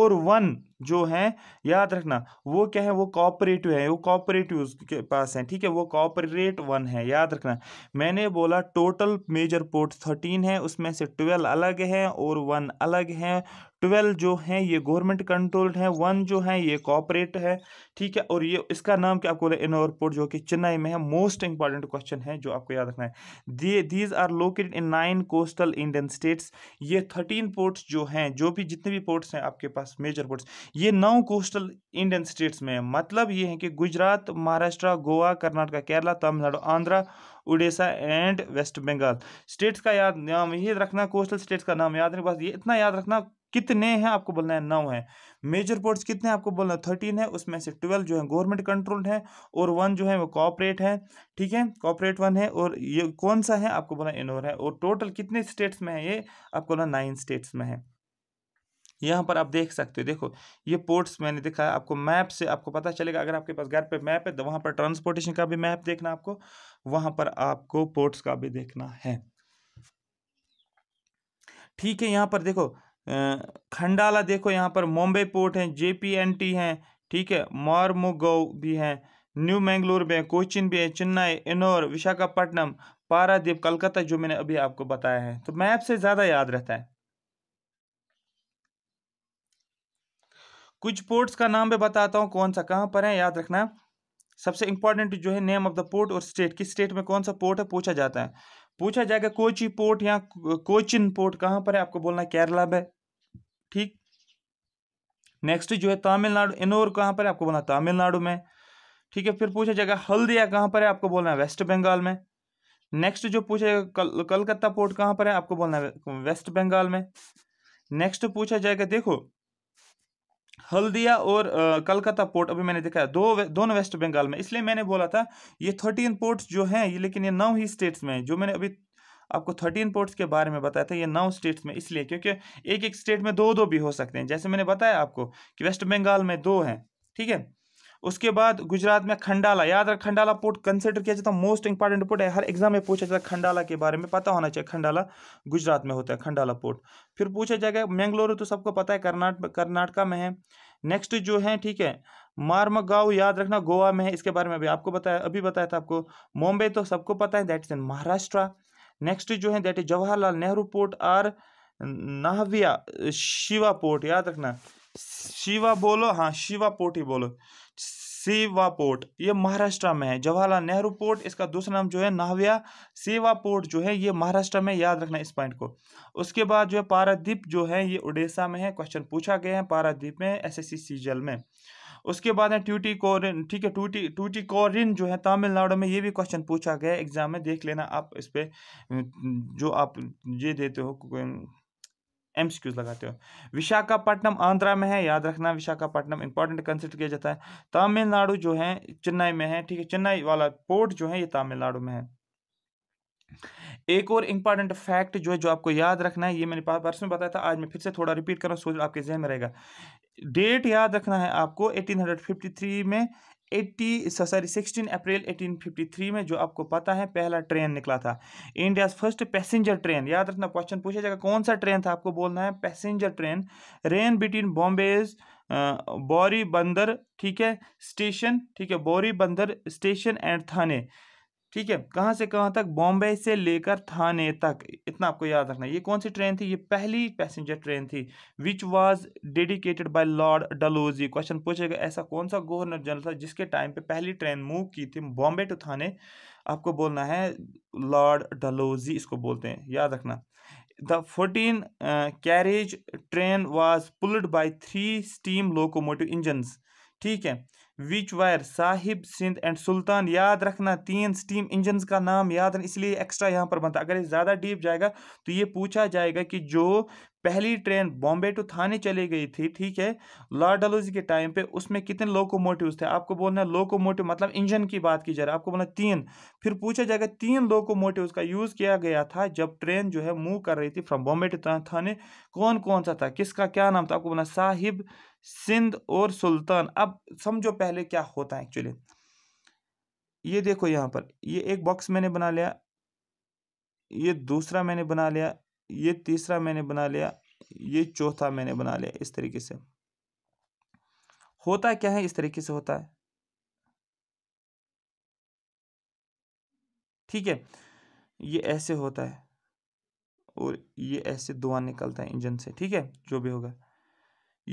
और वन जो हैं याद रखना वो क्या है वो कॉपरेटिव है वो कॉपरेटिव के पास हैं ठीक है वो कॉपरेट वन है याद रखना मैंने बोला टोटल मेजर पोर्ट थर्टीन है उसमें से ट्वेल्व अलग हैं और वन अलग है ट्वेल्व जो हैं ये गवर्नमेंट कंट्रोल्ड हैं वन जो हैं ये कॉपरेट है ठीक है और ये इसका नाम क्या आपको बोला इनोरपोर्ट जो कि चेन्नई में है मोस्ट इंपॉर्टेंट क्वेश्चन है जो आपको याद रखना है these are located in nine coastal Indian states ये थर्टीन पोर्ट्स जो हैं जो भी जितने भी पोर्ट्स हैं आपके पास मेजर पोर्ट्स ये नौ कोस्टल इंडियन स्टेट्स में है मतलब ये है कि गुजरात महाराष्ट्र गोवा कर्नाटका केरला तमिलनाडु आंध्रा उड़ीसा एंड वेस्ट बंगाल स्टेट्स का याद नाम यही रखना कोस्टल स्टेट्स का नाम याद रखना बस ये इतना याद रखना कितने हैं आपको बोलना है नौ है मेजर पोर्ट्स कितने हैं आपको बोलना है थर्टीन है उसमें से ट्वेल्व जो है गवर्नमेंट कंट्रोल्ड है और वन जो है वो कॉपरेट है ठीक है कॉपरेट वन है और ये कौन सा है आपको बोला इनोर है और टोटल कितने स्टेट्स में है ये आपको बोला नाइन स्टेट्स में है यहाँ पर आप देख सकते हो देखो ये पोर्ट्स मैंने दिखाया आपको मैप से आपको पता चलेगा अगर आपके पास घर पे मैप है तो वहाँ पर ट्रांसपोर्टेशन का भी मैप देखना आपको वहाँ पर आपको पोर्ट्स का भी देखना है ठीक है यहाँ पर देखो खंडाला देखो यहाँ पर मुंबई पोर्ट है जे पी एन टी है ठीक है मारमुगव भी है न्यू मैंगलोर भी है कोचिन भी है चेन्नई इनोर विशाखापट्टनम पारादीप कलकत्ता जो मैंने अभी आपको बताया है तो मैप से ज़्यादा याद रहता है कुछ पोर्ट्स का नाम भी बताता हूँ कौन सा कहाँ पर है याद रखना सबसे इंपॉर्टेंट जो है नेम ऑफ द पोर्ट और स्टेट किस स्टेट में कौन सा पोर्ट है पूछा जाता है पूछा जाएगा कोची पोर्ट या कोचिन पोर्ट कहाँ पर है आपको बोलना केरला में ठीक नेक्स्ट जो है तमिलनाडु इनोर कहाँ पर है आपको बोलना तमिलनाडु में ठीक है फिर पूछा जाएगा हल्दिया कहाँ पर है आपको बोलना है वेस्ट बंगाल में नेक्स्ट जो पूछा जाएगा कल कलकत्ता पोर्ट कहाँ पर है आपको बोलना है वेस्ट बंगाल में नेक्स्ट पूछा जाएगा देखो हल्दिया और कलकत्ता पोर्ट अभी मैंने देखा है दो दोनों वेस्ट बंगाल में इसलिए मैंने बोला था ये थर्टीन पोर्ट्स जो हैं ये लेकिन ये नौ ही स्टेट्स में जो मैंने अभी आपको थर्टीन पोर्ट्स के बारे में बताया था ये नौ स्टेट्स में इसलिए क्योंकि एक एक स्टेट में दो दो भी हो सकते हैं जैसे मैंने बताया आपको कि वेस्ट बंगाल में दो हैं ठीक है उसके बाद गुजरात में खंडाला याद रख खंडाला पोर्ट कंसिडर किया जाता है मोस्ट इंपॉर्टेंट पोर्ट है हर एग्जाम में पूछा जाता है खंडाला के बारे में पता होना चाहिए खंडाला गुजरात में होता है खंडाला पोर्ट फिर पूछा जाएगा मैंगलोर तो सबको पता है कर्नाटक कर्नाटका में है नेक्स्ट जो है ठीक है मार्मगाव याद रखना गोवा में है इसके बारे में अभी आपको बताया अभी बताया था आपको मुंबई तो सबको पता है दैट्स इन महाराष्ट्र नेक्स्ट जो है that is Jawaharlal Nehru port और नाहविया शिवा पोर्ट याद रखना शिवा बोलो हाँ शिवा पोर्ट ही बोलो सेवा पोर्ट ये महाराष्ट्र में है जवाहरलाल नेहरू पोर्ट इसका दूसरा नाम जो है नाहविया सेवा पोर्ट जो है ये महाराष्ट्र में याद रखना इस पॉइंट को उसके बाद जो है पारादीप जो है ये उड़ीसा में है क्वेश्चन पूछा गया है पारादीप में एस एस में उसके बाद है ट्यूटी कोरिन ठीक है टूटी टूटी कोरिन जो है तमिलनाडु में ये भी क्वेश्चन पूछा गया एग्जाम में देख लेना आप इस पर जो आप ये देते हो एम लगाते हो विशाखापट्टनम आंध्रा में है याद रखना विशाखापट्टनम इंपॉर्टेंट कंसिडर किया जाता है तमिलनाडु जो है चेन्नई में है ठीक है चेन्नई वाला पोर्ट जो है ये तमिलनाडु में है एक और इंपॉर्टेंट फैक्ट जो है जो आपको याद रखना है ये मैंने पर्स में बताया था आज मैं फिर से थोड़ा रिपीट कर रहा हूँ सोच आपके जहन में रहेगा डेट याद रखना है आपको 1853 में 80 सॉरी 16 अप्रैल 1853 में जो आपको पता है पहला ट्रेन निकला था इंडिया फर्स्ट पैसेंजर ट्रेन याद रखना क्वेश्चन पूछा जाएगा कौन सा ट्रेन था आपको बोलना है passenger train ran between Bombay's Bori Bunder ठीक है स्टेशन ठीक है बोरी बंदर स्टेशन एंड थाने ठीक है कहाँ से कहाँ तक बॉम्बे से लेकर थाने तक इतना आपको याद रखना है ये कौन सी ट्रेन थी ये पहली पैसेंजर ट्रेन थी which was dedicated by Lord Dalhousie question पूछेगा ऐसा कौन सा गवर्नर जनरल था जिसके टाइम पे पहली ट्रेन मूव की थी बॉम्बे टू थाने आपको बोलना है लॉर्ड डलोजी इसको बोलते हैं याद रखना the fourteen carriage train was pulled by three steam locomotive engines ठीक है which were Sahib Sindh and Sultan याद रखना तीन स्टीम इंजन का नाम याद रखना इसलिए एक्स्ट्रा यहाँ पर बनता अगर ये ज़्यादा डीप जाएगा तो ये पूछा जाएगा कि जो पहली ट्रेन बॉम्बे टू थाने चली गई थी ठीक है लॉर्ड डलोजी के टाइम पे उसमें कितने लोकोमोटिव्स थे आपको बोलना लोकोमोटिव मतलब इंजन की बात की जा रही है आपको बोलना तीन फिर पूछा जाएगा तीन लोकोमोटिव्स का यूज़ किया गया था जब ट्रेन जो है मूव कर रही थी फ्रॉम बॉम्बे टू थाने कौन कौन सा था किसका क्या नाम था आपको बोलना साहिब सिंध और सुल्तान अब समझो पहले क्या होता है एक्चुअली ये देखो यहाँ पर ये एक बॉक्स मैंने बना लिया ये दूसरा मैंने बना लिया ये तीसरा मैंने बना लिया ये चौथा मैंने बना लिया इस तरीके से होता क्या है इस तरीके से होता है ठीक है ये ऐसे होता है और ये ऐसे धुआं निकलता है इंजन से ठीक है जो भी होगा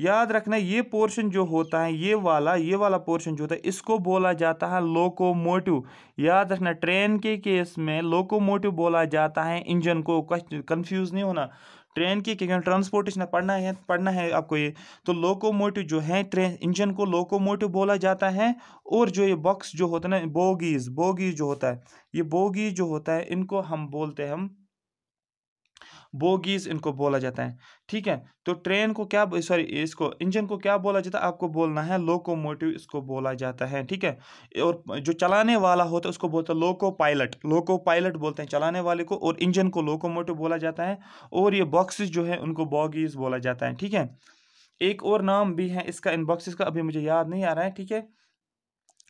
याद रखना ये पोर्शन जो होता है ये वाला ये वाला पोर्शन जो होता है इसको बोला जाता है लोकोमोटिव याद रखना ट्रेन के केस में लोकोमोटिव बोला जाता है इंजन को कंफ्यूज नहीं होना ट्रेन की क्योंकि ट्रांसपोर्टेशन पढ़ना है पढ़ना है आपको ये तो लोकोमोटिव जो है ट्रेन इंजन को लोकोमोटिव बोला जाता है और जो ये बॉक्स जो होता है ना बोगीज बोगीज जो होता है ये बोगीज जो होता है इनको हम बोलते हैं हम बोगीज इनको बोला जाता है ठीक है तो ट्रेन को क्या सॉरी इसको इंजन को क्या बोला जाता है आपको बोलना है लोकोमोटिव इसको बोला जाता है ठीक है और जो चलाने वाला होता है उसको बोलते हैं लोको पायलट लोको पायलट बोलते हैं चलाने वाले को और इंजन को लोकोमोटिव बोला जाता है और ये बॉक्सिस जो है उनको बोगीज बोला जाता है ठीक है एक और नाम भी है इसका इन बॉक्सिस का अभी मुझे याद नहीं आ रहा है ठीक है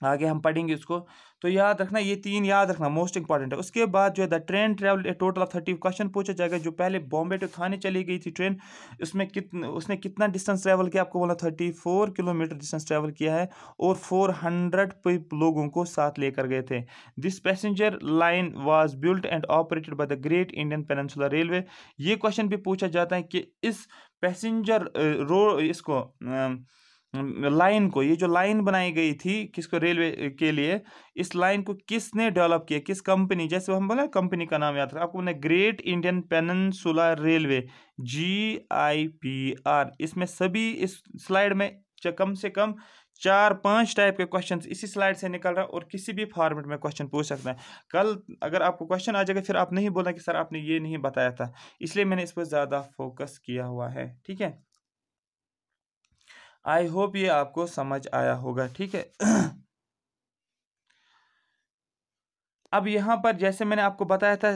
आगे हम पढ़ेंगे इसको तो याद रखना ये तीन याद रखना मोस्ट इंपॉर्टेंट है उसके बाद जो है the train travel a total of thirty question पूछा जाएगा जो पहले बॉम्बे टू थाने चली गई थी ट्रेन उसमें कितने उसने कितना डिस्टेंस ट्रैवल किया आपको बोला thirty four kilometre distance travel किया है और फोर हंड्रेड लोगों को साथ लेकर गए थे this passenger line was built and operated by the great Indian peninsular railway ये क्वेश्चन भी पूछा जाता है कि इस पैसेंजर रो uh, इसको आ, um, लाइन को ये जो लाइन बनाई गई थी किसको रेलवे के लिए इस लाइन को किसने डेवलप किया किस कंपनी जैसे हम बोले कंपनी का नाम याद रखा आपको बोले great Indian peninsula railway G I P R इसमें सभी इस स्लाइड में कम से कम चार पांच टाइप के क्वेश्चन इसी स्लाइड से निकल रहा है और किसी भी फॉर्मेट में क्वेश्चन पूछ सकते हैं कल अगर आपको क्वेश्चन आ जाएगा फिर आप नहीं बोलना कि सर आपने ये नहीं बताया था इसलिए मैंने इस पर ज़्यादा फोकस किया हुआ है ठीक है आई होप ये आपको समझ आया होगा ठीक है [CLEARS THROAT] अब यहाँ पर जैसे मैंने आपको बताया था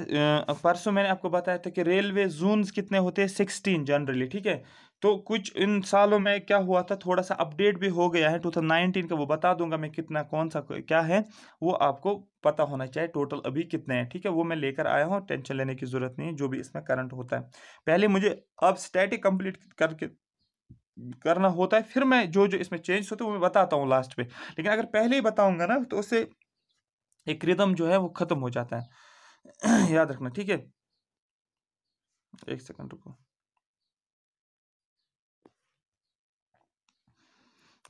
परसों मैंने आपको बताया था कि रेलवे जोन्स कितने होते हैं सिक्सटीन जनरली ठीक है तो कुछ इन सालों में क्या हुआ था थोड़ा सा अपडेट भी हो गया है 2019 का वो बता दूंगा मैं कितना कौन सा क्या है वो आपको पता होना चाहिए टोटल अभी कितने हैं ठीक है वो मैं लेकर आया हूँ टेंशन लेने की ज़रूरत नहीं है जो भी इसमें करंट होता है पहले मुझे अब स्टैटिक कंप्लीट करके करना होता है फिर मैं जो जो इसमें चेंज होते हैं वो मैं बताता हूँ लास्ट पे लेकिन अगर पहले ही बताऊंगा ना तो उससे एक रिदम जो है वो ख़त्म हो जाता है [CLEARS THROAT] याद रखना ठीक है एक सेकंड रुको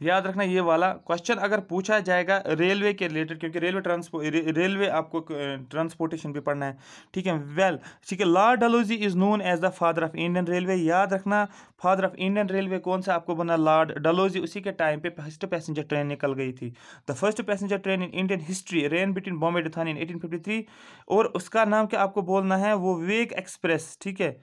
याद रखना ये वाला क्वेश्चन अगर पूछा जाएगा रेलवे के रिलेटेड क्योंकि रेलवे ट्रांसपोर्ट रेलवे आपको ट्रांसपोर्टेशन भी पढ़ना है ठीक है वेल ठीक है Lord Dalhousie is known as the father of Indian railway याद रखना फादर ऑफ इंडियन रेलवे कौन सा आपको बना लॉर्ड डलोजी उसी के टाइम पे फर्स्ट पैसेंजर ट्रेन निकल गई थी the first passenger train in Indian history ran between Bombay डिथानी इन एटीन और उसका नाम क्या आपको बोलना है वो वेग एक्सप्रेस ठीक है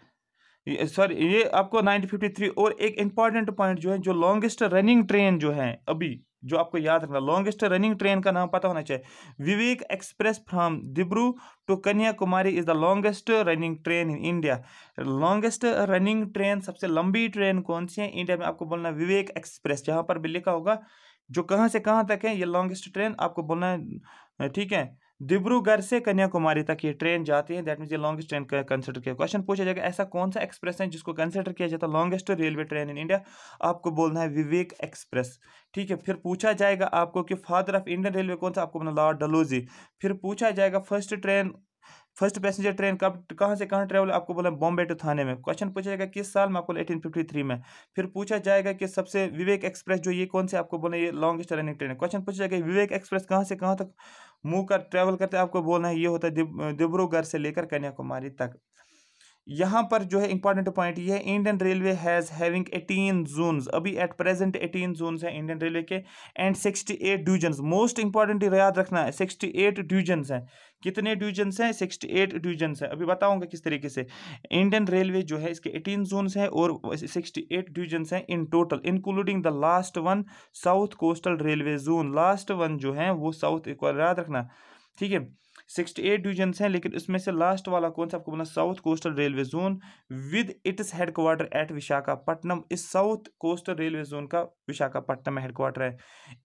सॉरी ये आपको 1953 और एक इंपॉर्टेंट पॉइंट जो है जो लॉन्गेस्ट रनिंग ट्रेन जो है अभी जो आपको याद रखना लॉन्गेस्ट रनिंग ट्रेन का नाम पता होना चाहिए Vivek express from Dibru to Kanyakumari is the longest running train in India longest running train सबसे लंबी ट्रेन कौन सी है इंडिया में आपको बोलना विवेक एक्सप्रेस जहाँ पर भी लिखा होगा जो कहाँ से कहाँ तक है ये लॉन्गेस्ट ट्रेन आपको बोलना है ठीक है डिब्रूगढ़ से कन्याकुमारी तक ये ट्रेन जाती है दैट मीन ये लॉन्गेस्ट ट्रेन कंसिडर किया क्वेश्चन पूछा जाएगा ऐसा कौन सा एक्सप्रेस है जिसको कंसिडर किया जाता है longest railway train in India आपको बोलना है विवेक एक्सप्रेस ठीक है फिर पूछा जाएगा आपको कि फादर ऑफ इंडियन रेलवे कौन सा आपको बोलना लॉर्ड डलोजी फिर पूछा जाएगा first train first passenger train कब कहाँ से कहाँ ट्रेवल आपको बोला बॉम्बे टू थाने में क्वेश्चन पूछा जाएगा किस साल में आपको एटीन फिफ्टी थ्री में फिर पूछा जाएगा कि सबसे विवेक एक्सप्रेस जो ये कौन से आपको बोले ये लॉन्गेस्ट रनिंग ट्रेन है क्वेश्चन पूछा जाएगा विवेक एक्सप्रेस कहाँ से कहाँ तक मुंह कर ट्रैवल करते आपको बोलना है ये होता है दिब्रूगढ़ से लेकर कन्याकुमारी तक यहाँ पर जो है इंपॉर्टेंट पॉइंट ये है Indian railway has having eighteen zone अभी एट प्रेजेंट एटीन जोन्स हैं इंडियन रेलवे के and sixty eight divisions most important याद रखना है सिक्सटी एट डिवीजन्स हैं कितने डिवीजन्स हैं सिक्सटी एट डिवीजन्स हैं अभी बताऊंगा किस तरीके से इंडियन रेलवे जो है इसके एटीन जोन्स हैं और सिक्सटी एट डिवीजन्स हैं in total including the last one south coastal railway zone last one जो है वो साउथ याद रखना ठीक है सिक्सटी एट डिवीजन हैं लेकिन उसमें से लास्ट वाला कौन सा आपको बोलना south coastal railway zone with its headquarter at Visakhapatnam इस साउथ कोस्टल रेलवे जोन का विशाखापट्टनम में हेडक्वार्टर है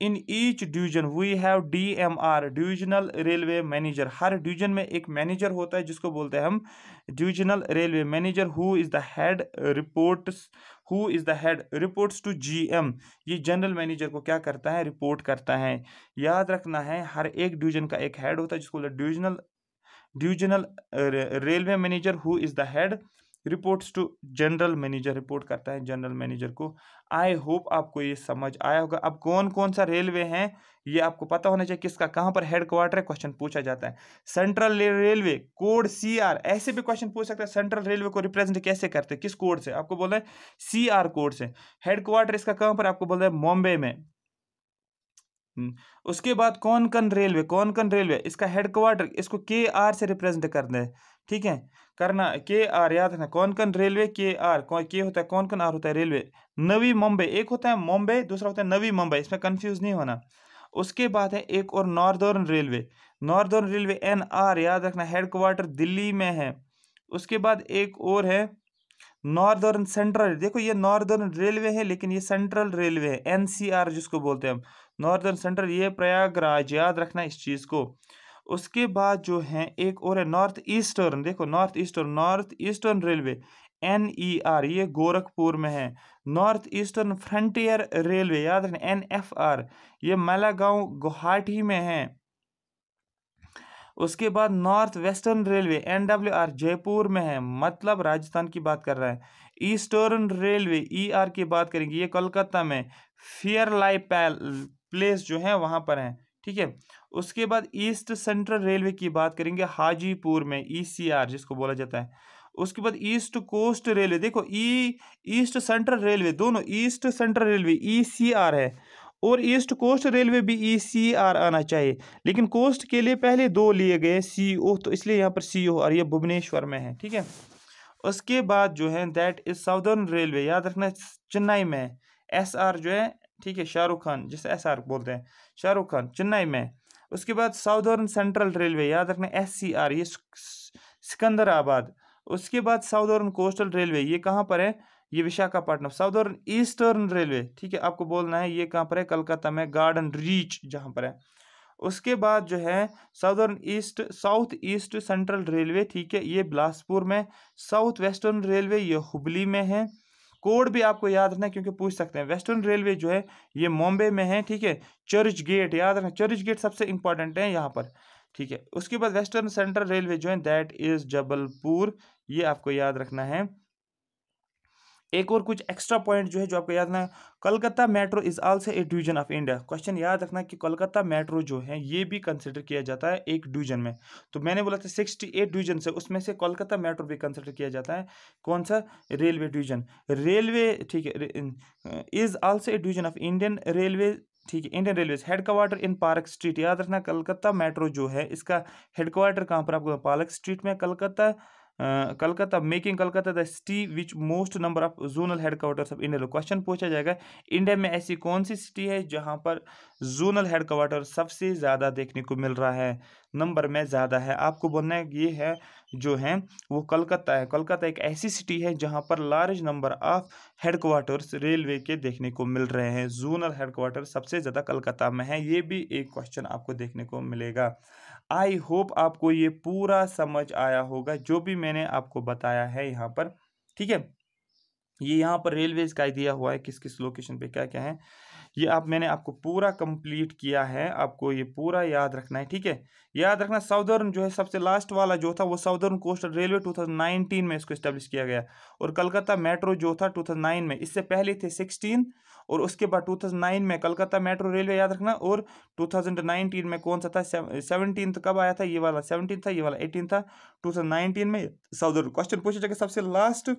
in each division we have D M R divisional railway manager हर डिवीजन में एक मैनेजर होता है जिसको बोलते हैं हम divisional railway manager who is the head reports who is the head reports to GM ये जनरल मैनेजर को क्या करता है रिपोर्ट करता है याद रखना है हर एक डिवीजन का एक हेड होता है जिसको divisional divisional railway manager who is the head reports to general manager report करता है जनरल मैनेजर को आई होप आपको ये समझ आया होगा अब कौन कौन सा रेलवे है ये आपको पता होना चाहिए किसका कहाँ पर हेड क्वार्टर है क्वेश्चन पूछा जाता है central railway code C R ऐसे भी क्वेश्चन पूछ सकते हैं सेंट्रल रेलवे को रिप्रेजेंट कैसे करते हैं किस कोड से आपको बोला है सी आर कोड से हेड क्वार्टर इसका कहाँ पर आपको बोला है मुंबई में हम्म, उसके बाद कन रेलवे कन रेलवे इसका हेडक्वार्टर इसको के आर से रिप्रेजेंट करना है ठीक है करना के आर याद रखना कन रेलवे के आर के होता है कोंकण आर होता है रेलवे नवी मुंबई एक होता है मुंबई दूसरा होता है नवी मुंबई इसमें कन्फ्यूज नहीं होना उसके बाद है एक और northern railway northern railway N R याद रखना हेडक्वार्टर दिल्ली में है उसके बाद एक और है नॉर्दर्न सेंट्रल देखो ये नॉर्दर्न रेलवे है लेकिन ये सेंट्रल रेलवे है एनसीआर जिसको बोलते हैं हम नॉर्दर्न सेंटर ये प्रयागराज याद रखना इस चीज़ को उसके बाद जो है एक और है नॉर्थ ईस्टर्न देखो north eastern north eastern railway N E R ये गोरखपुर में है नॉर्थ ईस्टर्न फ्रंटियर रेलवे याद रखना एन एफ आर ये मालागांव गुवाहाटी में है उसके बाद north western railway N W R Jaipur में है मतलब राजस्थान की बात कर रहा है ईस्टर्न रेलवे ई आर की बात करेंगे ये कोलकाता में फियर लाई पैल प्लेस जो है वहाँ पर हैं ठीक है उसके बाद ईस्ट सेंट्रल रेलवे की बात करेंगे हाजीपुर में ईसीआर e जिसको बोला जाता है उसके बाद ईस्ट कोस्ट रेलवे देखो ई ईस्ट सेंट्रल रेलवे दोनों ईस्ट सेंट्रल रेलवे ईसीआर है और ईस्ट कोस्ट रेलवे भी ई सी आर आना चाहिए लेकिन कोस्ट के लिए पहले दो लिए गए सी ओ तो इसलिए यहाँ पर सी ओ और ये भुवनेश्वर में है ठीक है उसके बाद जो है दैट इज साउदर्न रेलवे याद रखना चेन्नई में एस आर जो है ठीक है शाहरुख खान जिसे एस आर बोलते हैं शाहरुख खान चेन्नई में उसके बाद साउदर्न सेंट्रल रेलवे याद रखना एस सी आर ये सिकंदराबाद उसके बाद साउदर्न कोस्टल रेलवे ये कहाँ पर है ये विशाखापट्टनम साउदर्न ईस्टर्न रेलवे ठीक है आपको बोलना है ये कहाँ पर है कलकत्ता में गार्डन रीच जहाँ पर है उसके बाद जो है southern east south east central railway ठीक है ये बिलासपुर में साउथ वेस्टर्न रेलवे ये हुबली में है कोड भी आपको याद रखना है क्योंकि पूछ सकते हैं वेस्टर्न रेलवे जो है ये मुंबई में है ठीक है चर्च गेट याद रखना चर्च गेट सबसे इंपॉर्टेंट है यहाँ पर ठीक है उसके बाद वेस्टर्न सेंट्रल रेलवे जो है दैट इज़ जबलपुर ये आपको याद रखना है एक और कुछ एक्स्ट्रा पॉइंट जो है जो आपको याद रखना Calcutta metro is also a division of India question याद रखना कि कोलकाता मेट्रो जो है ये भी कंसिडर किया जाता है एक डिवीजन में तो मैंने बोला था सिक्सटी एट डिवीजन से उसमें से कोलकाता मेट्रो भी कंसिडर किया जाता है कौन सा रेलवे डिवीजन रेलवे ठीक है is also a division of Indian railway ठीक है Indian railway headquarter in Park Street याद रखना कलकत्ता मेट्रो जो है इसका हेडक्वार्टर कहाँ पर आपको पार्क स्ट्रीट में Calcutta Calcutta making Calcutta the city which most number of zonal headquarters of India question पूछा जाएगा इंडिया में ऐसी कौन सी सिटी है जहां पर जोनल हेडक्वार्टर सबसे ज़्यादा देखने को मिल रहा है नंबर में ज़्यादा है आपको बोलना है ये है जो है वो कलकत्ता है कलकत्ता एक ऐसी सिटी है जहाँ पर large number of headquarters railway के देखने को मिल रहे हैं जोनल हेडक्वार्टर सबसे ज़्यादा कलकत्ता में है ये भी एक क्वेश्चन आपको देखने को मिलेगा आई होप आपको ये पूरा समझ आया होगा जो भी मैंने आपको बताया है यहाँ पर ठीक है ये यहाँ पर रेलवेज का दिया हुआ है किस किस लोकेशन पे क्या क्या है ये आप मैंने आपको पूरा कंप्लीट किया है आपको ये पूरा याद रखना है ठीक है याद रखना साउदर्न जो है सबसे लास्ट वाला जो था वो साउदर्न कोस्टल रेलवे 2019 में इसको इस्टेब्लिश किया गया और कलकत्ता मेट्रो जो था 2009 में इससे पहले थे 16 और उसके बाद 2009 में कलकत्ता मेट्रो रेलवे याद रखना और 2019 में कौन सा था सेवनटीन कब आया था ये वाला सेवनटीन था ये वाला एटीन था टू में साउदर्न क्वेश्चन पूछा जाएगा सबसे लास्ट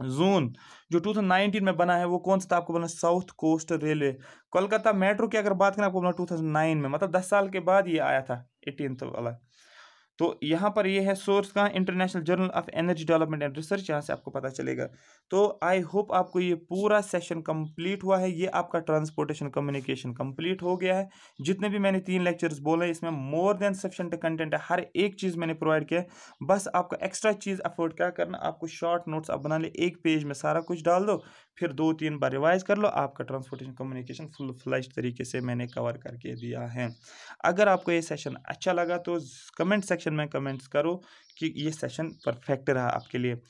जोन जो 2019 में बना है वो कौन सा था आपको बोलना south coast railway Kolkata metro की अगर बात करें आपको बोलना 2009 में मतलब 10 साल के बाद ये आया था एटीन वाला तो यहाँ पर ये है सोर्स का international journal of energy development and research यहाँ से आपको पता चलेगा तो आई होप आपको ये पूरा सेशन कंप्लीट हुआ है ये आपका ट्रांसपोर्टेशन कम्युनिकेशन कंप्लीट हो गया है जितने भी मैंने तीन लेक्चर्स बोले इसमें मोर देन सफिशेंट कंटेंट है हर एक चीज़ मैंने प्रोवाइड किया बस आपको एक्स्ट्रा चीज़ अफोर्ड क्या करना आपको शॉर्ट नोट्स आप बना ले एक पेज में सारा कुछ डाल दो फिर दो तीन बार रिवाइज कर लो आपका ट्रांसपोर्टेशन कम्युनिकेशन फुल फ्लैश तरीके से मैंने कवर करके दिया है अगर आपको ये सेशन अच्छा लगा तो कमेंट सेक्शन में कमेंट्स करो कि ये सेशन परफेक्ट रहा आपके लिए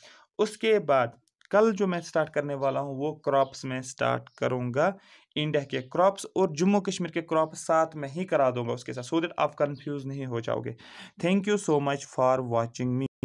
उसके बाद कल जो मैं स्टार्ट करने वाला हूँ वो क्रॉप्स में स्टार्ट करूँगा इंडिया के क्रॉप्स और जम्मू कश्मीर के क्रॉप साथ में ही करा दूंगा उसके साथ सो so दैट आप कंफ्यूज नहीं हो जाओगे thank you so much for watching me